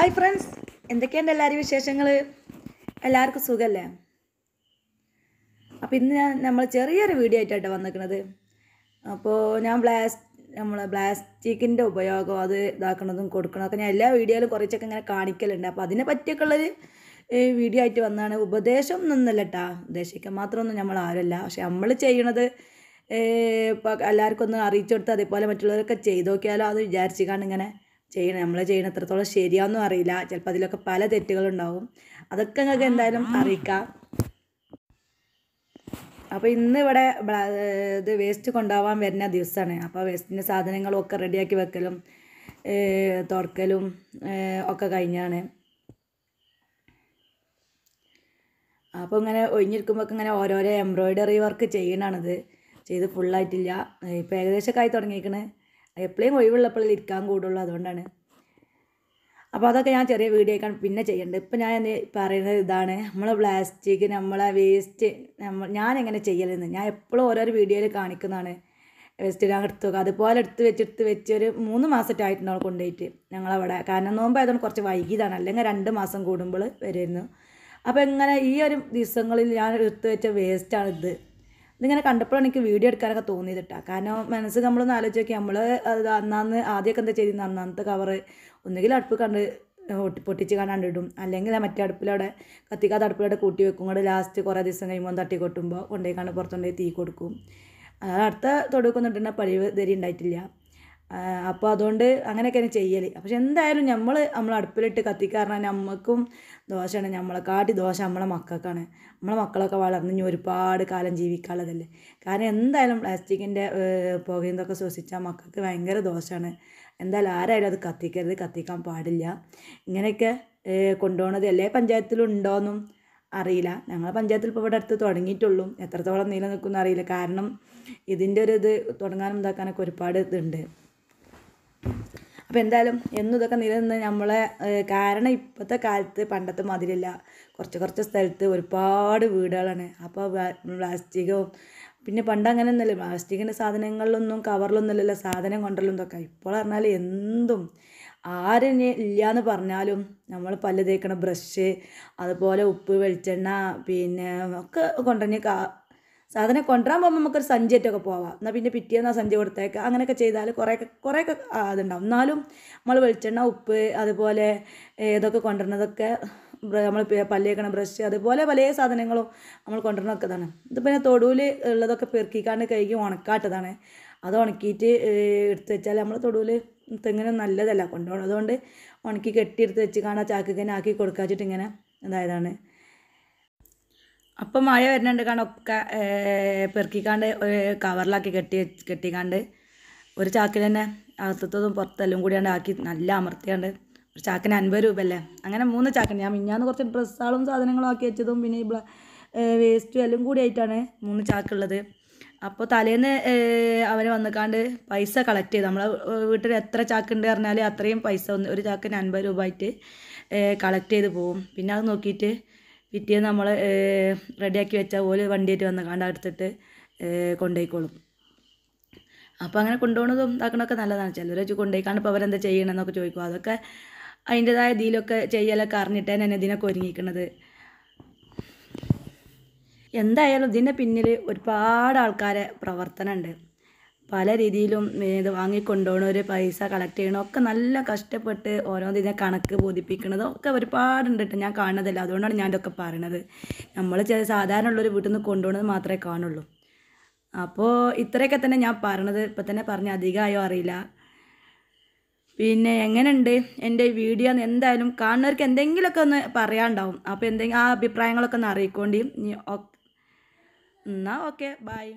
hi friends എന്തൊക്കെയുണ്ട് എല്ലാവരും വിശേഷങ്ങൾ എല്ലാവർക്കും സുഖമല്ലേ അപ്പോൾ ഇന്ന് ഞാൻ നമ്മൾ ചെറിയൊരു വീഡിയോ ആയിട്ടാണ് വന്നിരിക്കുന്നത് അപ്പോൾ ഞാൻ ബ്ലാസ് നമ്മൾ ബ്ലാസ്റ്റിക്കിൻ്റെ ഉപയോഗം അത് ഇതാക്കണതും ഒക്കെ ഞാൻ എല്ലാ വീഡിയോയിലും കുറച്ചൊക്കെ ഇങ്ങനെ കാണിക്കലുണ്ട് അപ്പോൾ അതിനെ പറ്റിയൊക്കെയുള്ളൊരു വീഡിയോ ആയിട്ട് വന്നാണ് ഉപദേശം നിന്നല്ല കേട്ടാ ഉദ്ദേശിക്കാൻ മാത്രമൊന്നും നമ്മൾ ആരല്ല പക്ഷെ നമ്മൾ ചെയ്യണത് ഇപ്പോൾ എല്ലാവർക്കും ഒന്ന് അറിയിച്ചു കൊടുത്ത് അതേപോലെ മറ്റുള്ളവരൊക്കെ ചെയ്തു നോക്കിയാലോ അത് വിചാരിച്ചിക്കാണ് ഇങ്ങനെ ചെയ്യണം നമ്മൾ ചെയ്യണം എത്രത്തോളം ശരിയാണെന്നും അറിയില്ല ചിലപ്പോൾ അതിലൊക്കെ പല തെറ്റുകളുണ്ടാവും അതൊക്കെ നിങ്ങൾക്ക് എന്തായാലും അറിയിക്കാം അപ്പോൾ ഇന്ന് ഇവിടെ ഇത് വേസ്റ്റ് കൊണ്ടുപോകാൻ വരുന്ന ദിവസമാണ് അപ്പോൾ വേസ്റ്റിൻ്റെ സാധനങ്ങളും ഒക്കെ റെഡിയാക്കി വെക്കലും തുറക്കലും ഒക്കെ കഴിഞ്ഞാണ് അപ്പോൾ ഇങ്ങനെ ഒഴിഞ്ഞിരിക്കുമ്പോൾ ഇങ്ങനെ ഓരോരോ എംബ്രോയ്ഡറി വർക്ക് ചെയ്യണാണിത് ചെയ്ത് ഫുള്ളായിട്ടില്ല ഇപ്പോൾ ഏകദേശമൊക്കെ ആയി തുടങ്ങിയിരിക്കണേ എപ്പോഴും ഒഴിവുള്ളപ്പോൾ ഇരിക്കാൻ കൂടുള്ളൂ അതുകൊണ്ടാണ് അപ്പോൾ അതൊക്കെ ഞാൻ ചെറിയ വീഡിയോ ആക്കാൻ പിന്നെ ചെയ്യേണ്ടത് ഇപ്പം ഞാൻ പറയുന്നത് ഇതാണ് നമ്മൾ പ്ലാസ്റ്റിക് നമ്മളെ വേസ്റ്റ് നമ്മൾ ഞാൻ എങ്ങനെ ചെയ്യലെന്ന് ഞാൻ എപ്പോഴും ഓരോരോ വീഡിയോയിൽ കാണിക്കുന്നതാണ് വേസ്റ്റ് ഞാൻ എടുത്ത് വെക്കുക അതുപോലെ എടുത്ത് വെച്ച് എടുത്ത് വെച്ച് ഒരു മൂന്ന് മാസമായിട്ട് ആയിട്ടുണ്ട് കൊണ്ടുപോയിട്ട് ഞങ്ങളവിടെ കാരണം നോമ്പായതുകൊണ്ട് കുറച്ച് വൈകിയതാണ് അല്ലെങ്കിൽ രണ്ട് മാസം കൂടുമ്പോൾ വരുമായിരുന്നു അപ്പോൾ ഇങ്ങനെ ഈ ഒരു ദിവസങ്ങളിൽ ഞാൻ എടുത്ത് വെച്ച വേസ്റ്റാണിത് ഇതിങ്ങനെ കണ്ടപ്പോഴാണ് എനിക്ക് വീഡിയോ എടുക്കാനൊക്കെ തോന്നിയത് കേട്ടോ കാരണം മനസ്സ് നമ്മളൊന്ന് ആലോചിച്ച് നോക്കി നമ്മൾ അത് അന്നാന്ന് ആദ്യമൊക്കെ എന്താ ചെയ്തിരുന്നത് അന്നാമത്തെ കവറ് ഒന്നുകിൽ അടുപ്പ് കണ്ട് ഒട്ടി പൊട്ടിച്ച് കാണാണ്ടിടും അല്ലെങ്കിൽ മറ്റേ അടുപ്പിലവിടെ കത്തിക്കാത്ത അടുപ്പിലവിടെ കൂട്ടി വെക്കും കൂടെ ലാസ്റ്റ് കുറേ ദിവസം കഴിയുമ്പോൾ തട്ടി കൊട്ടുമ്പോൾ കൊണ്ടുപോയി കണ്ട് പുറത്തുകൊണ്ടുപോയി തീ കൊടുക്കും അതാണ് അടുത്ത തൊടുക്കൊന്നും ഇട്ടുന്ന പഴിവ് ധരി ഉണ്ടായിട്ടില്ല അപ്പോൾ അതുകൊണ്ട് അങ്ങനെയൊക്കെയാണ് ചെയ്യൽ പക്ഷെ എന്തായാലും നമ്മൾ നമ്മൾ അടുപ്പിലിട്ട് കത്തിക്കാറാണ് നമ്മൾക്കും ദോഷമാണ് കാട്ടി ദോഷം നമ്മളെ മക്കൾക്കാണ് നമ്മളെ മക്കളൊക്കെ വളർന്ന് ഇനി ഒരുപാട് കാലം ജീവിക്കാനുള്ളതല്ലേ കാരണം എന്തായാലും പ്ലാസ്റ്റിക്കിൻ്റെ പുകയും ശ്വസിച്ചാൽ മക്കൾക്ക് ഭയങ്കര ദോഷമാണ് എന്തായാലും ആരായാലും അത് കത്തിക്കരുത് കത്തിക്കാൻ പാടില്ല ഇങ്ങനെയൊക്കെ കൊണ്ടുപോകണത് എല്ലാ പഞ്ചായത്തിലുണ്ടോയെന്നും അറിയില്ല ഞങ്ങളെ പഞ്ചായത്തിൽ ഇപ്പോൾ ഇവിടെ അടുത്ത് തുടങ്ങിയിട്ടുള്ളൂ എത്രത്തോളം നീല നിൽക്കുമെന്ന് അറിയില്ല കാരണം ഇതിൻ്റെ ഒരു ഇത് തുടങ്ങാനും ഇതാക്കാനൊക്കെ ഒരുപാട് ഇതുണ്ട് അപ്പോൾ എന്തായാലും എന്നും ഇതൊക്കെ നിലനിന്ന് നമ്മളെ കാരണം ഇപ്പോഴത്തെ കാലത്ത് പണ്ടത്തെ മാതിരിയല്ല കുറച്ച് കുറച്ച് സ്ഥലത്ത് ഒരുപാട് വീടുകളാണ് അപ്പോൾ പ്ലാസ്റ്റിക്കോ പിന്നെ പണ്ട് അങ്ങനെ ഒന്നുമല്ല പ്ലാസ്റ്റിക്കിൻ്റെ സാധനങ്ങളിലൊന്നും കവറിലൊന്നുമല്ലല്ലോ സാധനം കൊണ്ടല്ലോ ഇതൊക്കെ ഇപ്പോൾ പറഞ്ഞാൽ എന്തും ആരെന്നെ ഇല്ലയെന്ന് പറഞ്ഞാലും നമ്മൾ പല്ല് തേക്കണ ബ്രഷ് അതുപോലെ ഉപ്പ് വെളിച്ചെണ്ണ പിന്നെ ഒക്കെ കാ സാധനം കൊണ്ടുവരാൻ പോകുമ്പോൾ നമുക്കൊരു സഞ്ചിയായിട്ടൊക്കെ പോവാം എന്നാൽ പിന്നെ പിറ്റേന്ന് ആ സഞ്ചി കൊടുത്തേക്കാം അങ്ങനെയൊക്കെ ചെയ്താൽ കുറേയൊക്കെ കുറേയൊക്കെ അതുണ്ടാവും എന്നാലും നമ്മൾ വെളിച്ചെണ്ണ ഉപ്പ് അതുപോലെ ഏതൊക്കെ കൊണ്ടുവരുന്നതൊക്കെ നമ്മൾ പല്ലേക്കണ ബ്രഷ് അതുപോലെ പല സാധനങ്ങളും നമ്മൾ കൊണ്ടുവരുന്നൊക്കെ ഇത് പിന്നെ തൊടുവിൽ ഉള്ളതൊക്കെ പെറുക്കിക്കാണ്ട് കഴുകി ഉണക്കാട്ടതാണ് അത് ഉണക്കിയിട്ട് എടുത്തു വെച്ചാൽ നമ്മൾ തൊടുവിൽ തെങ്ങിനും നല്ലതല്ല കൊണ്ടുപോകണം അതുകൊണ്ട് ഉണക്കി കെട്ടിയെടുത്ത് വെച്ച് കാണാൻ ചാക്കിങ്ങനെ ആക്കി കൊടുക്കാച്ചിട്ട് ഇങ്ങനെ ഇതായതാണ് അപ്പം മഴ വരുന്നുണ്ട് കാരണം ഒക്കെ പെറുക്കിക്കാണ്ട് കവറിലാക്കി കെട്ടി കെട്ടിക്കാണ്ട് ഒരു ചാക്കിൽ തന്നെ അകത്തതും പുറത്തെല്ലാം കൂടിയാണ്ട് ആക്കി നല്ല അമർത്തിയാണ്ട് ഒരു ചാക്കിന് അൻപത് അല്ലേ അങ്ങനെ മൂന്ന് ചാക്കിന് ഞാൻ മിഞ്ഞാന്ന് കുറച്ച് ഡ്രസ്സുകളും സാധനങ്ങളും ആക്കി വെച്ചതും പിന്നെ ഇവിടെ വേസ്റ്റും എല്ലാം കൂടി ആയിട്ടാണ് മൂന്ന് ചാക്കുള്ളത് അപ്പോൾ തലേന്ന് അവർ വന്നിക്കാണ്ട് പൈസ കളക്ട് ചെയ്ത് നമ്മളെ വീട്ടിൽ എത്ര ചാക്കുണ്ട് പറഞ്ഞാൽ അത്രയും പൈസ ഒരു ചാക്കിന് അൻപത് രൂപ ആയിട്ട് കളക്ട് ചെയ്ത് പോവും പിന്നെ അത് നോക്കിയിട്ട് പിറ്റേന്ന് നമ്മൾ റെഡിയാക്കി വെച്ചാൽ പോലെ വണ്ടിയായിട്ട് വന്ന് കണ്ടെടുത്തിട്ട് കൊണ്ടുപോയിക്കോളും അപ്പോൾ അങ്ങനെ കൊണ്ടുപോകുന്നതും ഇതാക്കണമൊക്കെ നല്ലതാണ് ചിലർ വെച്ച് കൊണ്ടുപോയിക്കാണ് ഇപ്പോൾ അവരെന്താ ചെയ്യണമെന്നൊക്കെ ചോദിക്കും അതൊക്കെ അതിൻ്റെതായ ഇതിലൊക്കെ ചെയ്യലൊക്കെ അറിഞ്ഞിട്ടേ തന്നെ ഇതിനൊക്കെ ഒരുങ്ങിക്കണത് എന്തായാലും ഇതിൻ്റെ പിന്നിൽ ഒരുപാട് ആൾക്കാരെ പ്രവർത്തനമുണ്ട് പല രീതിയിലും ഇത് വാങ്ങിക്കൊണ്ടുപോകണവർ പൈസ കളക്ട് ചെയ്യണോ ഒക്കെ നല്ല കഷ്ടപ്പെട്ട് ഓരോന്നിനെ കണക്ക് ബോധിപ്പിക്കണത് ഒക്കെ ഒരുപാടുണ്ട് കേട്ടോ ഞാൻ കാണുന്നതല്ല അതുകൊണ്ടാണ് ഞാൻ ഇതൊക്കെ പറയണത് നമ്മൾ ചില സാധാരണ ഉള്ളൊരു വീട്ടിൽ നിന്ന് കൊണ്ടുപോകണത് മാത്രമേ കാണുള്ളൂ അപ്പോൾ ഇത്രയൊക്കെ തന്നെ ഞാൻ പറഞ്ഞത് ഇപ്പം തന്നെ പറഞ്ഞ അധികമായോ അറിയില്ല പിന്നെ എങ്ങനെയുണ്ട് എൻ്റെ വീഡിയോ എന്തായാലും കാണുന്നവർക്ക് എന്തെങ്കിലുമൊക്കെ ഒന്ന് പറയാണ്ടാവും അപ്പോൾ എന്തെങ്കിലും ആ അഭിപ്രായങ്ങളൊക്കെ ഒന്ന് അറിയിക്കൊണ്ടി എന്നാൽ ഓക്കെ ബൈ